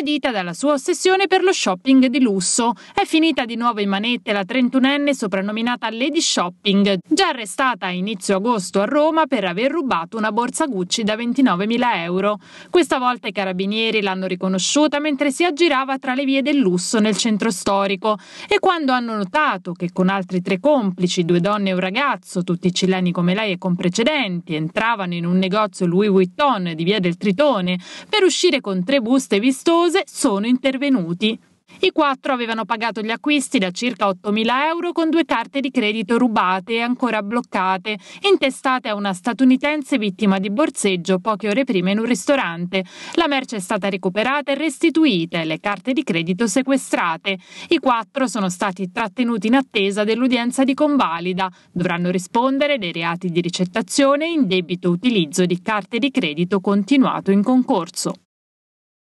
aggredita dalla sua ossessione per lo shopping di lusso. È finita di nuovo in manette la 31enne soprannominata Lady Shopping, già arrestata a inizio agosto a Roma per aver rubato una borsa Gucci da 29.000 euro. Questa volta i carabinieri l'hanno riconosciuta mentre si aggirava tra le vie del lusso nel centro storico e quando hanno notato che con altri tre complici, due donne e un ragazzo, tutti cileni come lei e con precedenti, entravano in un negozio Louis Vuitton di via del Tritone per uscire con tre buste vistose, cause sono intervenuti. I quattro avevano pagato gli acquisti da circa 8.000 euro con due carte di credito rubate e ancora bloccate, intestate a una statunitense vittima di borseggio poche ore prima in un ristorante. La merce è stata recuperata e restituita e le carte di credito sequestrate. I quattro sono stati trattenuti in attesa dell'udienza di convalida. Dovranno rispondere dei reati di ricettazione in debito utilizzo di carte di credito continuato in concorso.